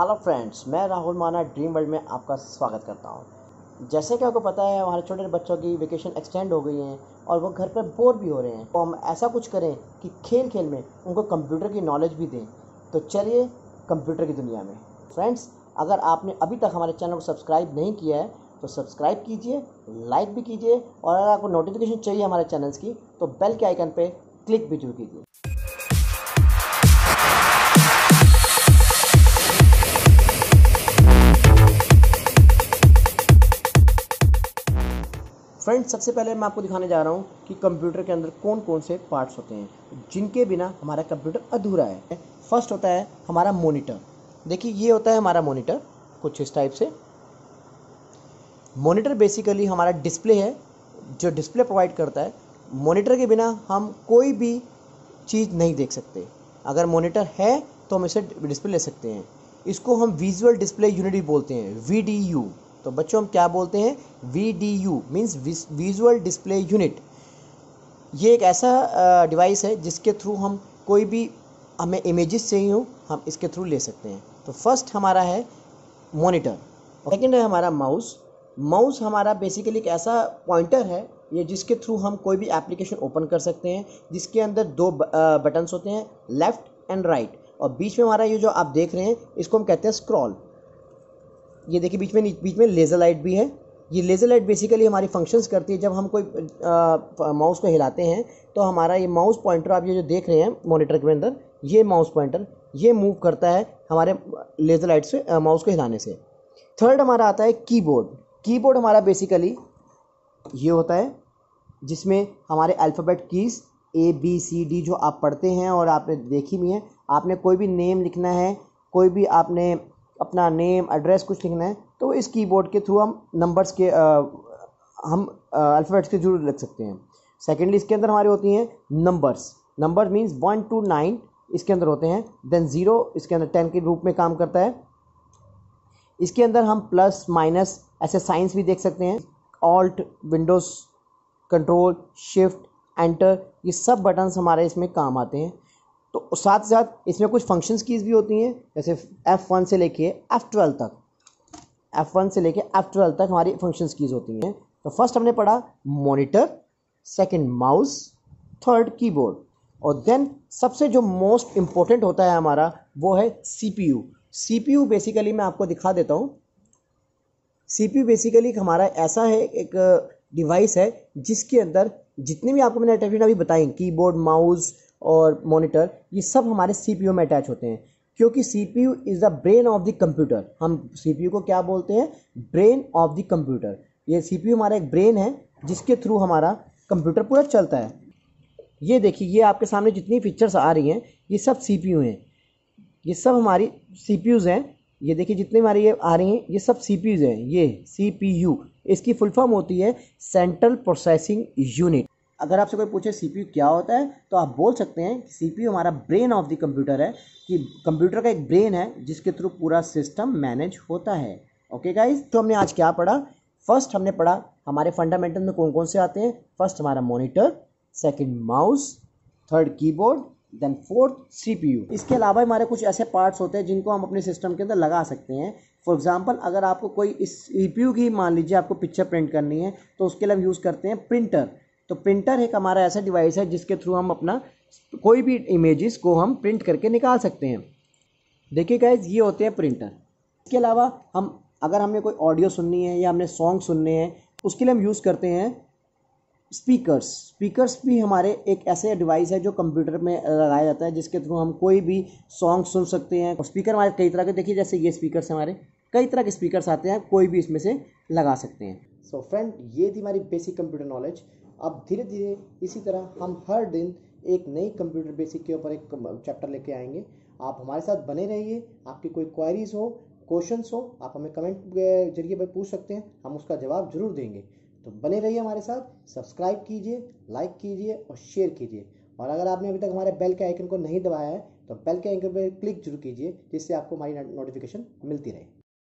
hello friends मैं राहुल माना dream world में आपका स्वागत करता हूँ जैसे कि आपको पता है हमारे छोटे बच्चों की वेकेशन एक्सटेंड हो गई है और वो घर पर बोर भी हो रहे हैं तो हम ऐसा कुछ करें कि खेल खेल में उनको कंप्यूटर की नॉलेज भी दें तो चलिए कंप्यूटर की दुनिया में फ्रेंड्स अगर आपने अभी तक हमारे चैनल को सब्सक्राइब नहीं किया है तो सब्सक्राइब कीजिए लाइक भी कीजिए और अगर आपको नोटिफिकेशन चाहिए हमारे चैनल्स की तो बेल के आइकन पर क्लिक भी जरूर कीजिए फ्रेंड्स सबसे पहले मैं आपको दिखाने जा रहा हूँ कि कंप्यूटर के अंदर कौन कौन से पार्ट्स होते हैं जिनके बिना हमारा कंप्यूटर अधूरा है फर्स्ट होता है हमारा मोनीटर देखिए ये होता है हमारा मोनीटर कुछ इस टाइप से मोनीटर बेसिकली हमारा डिस्प्ले है जो डिस्प्ले प्रोवाइड करता है मोनीटर के बिना हम कोई भी चीज़ नहीं देख सकते अगर मोनीटर है तो हम इसे डिस्प्ले ले सकते हैं इसको हम विजुअल डिस्प्ले यूनिट भी बोलते हैं वी डी यू तो बच्चों हम क्या बोलते हैं V D U means visual display unit ये एक ऐसा डिवाइस है जिसके थ्रू हम कोई भी हमें इमेजेस चाहिए हो हम इसके थ्रू ले सकते हैं तो फर्स्ट हमारा है मॉनिटर सेकेंड है हमारा माउस माउस हमारा बेसिकली एक ऐसा पॉइंटर है ये जिसके थ्रू हम कोई भी एप्लीकेशन ओपन कर सकते हैं जिसके अंदर दो बटन्स होते हैं लेफ़्ट एंड राइट और बीच में हमारा ये जो आप देख रहे हैं इसको हम कहते हैं स्क्रॉल ये देखिए बीच में बीच में लेज़र लाइट भी है ये लेज़र लाइट बेसिकली हमारी फंक्शंस करती है जब हम कोई माउस को हिलाते हैं तो हमारा ये माउस पॉइंटर आप ये जो देख रहे हैं मॉनिटर के अंदर ये माउस पॉइंटर ये मूव करता है हमारे लेज़र लाइट से माउस को हिलाने से थर्ड हमारा आता है कीबोर्ड कीबोर्ड हमारा बेसिकली ये होता है जिसमें हमारे alphabet keys A B C D जो आप पढ़ते हैं और आपने देखी भी हैं आपने कोई भी नेम लिखना है कोई भी आपने अपना नेम एड्रेस कुछ लिखना है तो इस कीबोर्ड के थ्रू हम नंबर्स के आ, हम अल्फ़ाबेट्स के जरूर लिख सकते हैं सेकेंडली इसके अंदर हमारी होती हैं numbers number means one two nine इसके अंदर होते हैं देन ज़ीरो इसके अंदर टेन के रूप में काम करता है इसके अंदर हम प्लस माइनस ऐसे साइंस भी देख सकते हैं alt Windows control shift enter ये सब बटन्स हमारे इसमें काम आते हैं तो साथ साथ इसमें कुछ फंक्शंस कीज़ भी होती हैं जैसे एफ़ वन से लेके एफ़ ट्वेल्व तक एफ़ वन से लेके एफ़ ट्वेल्व तक हमारी फंक्शंस कीज़ होती हैं तो फर्स्ट हमने पढ़ा monitor second mouse third keyboard और देन सबसे जो मोस्ट इम्पोर्टेंट होता है हमारा वो है सीपीयू सीपीयू बेसिकली मैं आपको दिखा देता हूँ सीपीयू बेसिकली हमारा ऐसा है एक डिवाइस है जिसके अंदर जितने भी आपको मैंने अटैचमेंट अभी बताई कीबोर्ड माउस और मॉनिटर ये सब हमारे सी में अटैच होते हैं क्योंकि C P U is the brain of the computer हम सी पी यू को क्या बोलते हैं ब्रेन ऑफ द कंप्यूटर ये सी पी यू हमारा एक ब्रेन है जिसके थ्रू हमारा कंप्यूटर पूरा चलता है ये देखिए ये आपके सामने जितनी पिक्चर्स आ रही हैं ये सब सी पी यू हैं ये सब हमारी सी पी यूज़ हैं ये देखिए जितनी हमारी ये आ रही हैं ये सब सी पी यूज़ हैं ये सी पी यू इसकी फुल फॉर्म होती है सेंट्रल प्रोसेसिंग यूनिट अगर आपसे कोई पूछे सी क्या होता है तो आप बोल सकते हैं कि सी हमारा ब्रेन ऑफ द कंप्यूटर है कि कंप्यूटर का एक ब्रेन है जिसके थ्रू पूरा सिस्टम मैनेज होता है ओके गाइज तो हमने आज क्या पढ़ा फर्स्ट हमने पढ़ा हमारे फंडामेंटल में कौन कौन से आते हैं फर्स्ट हमारा monitor second mouse third keyboard then fourth यू इसके अलावा हमारे कुछ ऐसे पार्ट्स होते हैं जिनको हम अपने सिस्टम के अंदर लगा सकते हैं फॉर एग्जाम्पल अगर आपको कोई इस यू की मान लीजिए आपको पिक्चर प्रिंट करनी है तो उसके लिए हम यूज़ करते हैं प्रिंटर तो प्रिंटर एक हमारा ऐसा डिवाइस है जिसके थ्रू हम अपना कोई भी इमेजेस को हम प्रिंट करके निकाल सकते हैं देखिए गाइज ये होते हैं प्रिंटर इसके अलावा हम अगर हमने कोई ऑडियो सुननी है या हमने सॉन्ग सुनने हैं उसके लिए हम यूज़ करते हैं स्पीकर्स स्पीकर्स भी हमारे एक ऐसे डिवाइस है जो कंप्यूटर में लगाया जाता है जिसके थ्रू हम कोई भी सॉन्ग सुन सकते हैं और स्पीकर हमारे कई तरह के देखिए जैसे ये स्पीकर्स हमारे कई तरह के स्पीकर्स आते हैं कोई भी इसमें से लगा सकते हैं सो so फ्रेंड ये थी हमारी बेसिक कंप्यूटर नॉलेज अब धीरे धीरे इसी तरह हम हर दिन एक नई कंप्यूटर बेसिक के ऊपर एक चैप्टर लेके आएंगे आप हमारे साथ बने रहिए आपकी कोई क्वारीज हो क्वेश्चन हो आप हमें कमेंट के जरिए पूछ सकते हैं हम उसका जवाब जरूर देंगे तो बने रहिए हमारे साथ सब्सक्राइब कीजिए लाइक कीजिए और शेयर कीजिए और अगर आपने अभी तक हमारे बेल के आइकन को नहीं दबाया है तो बेल के आइकन पर क्लिक जरूर कीजिए जिससे आपको हमारी नोटिफिकेशन मिलती रहे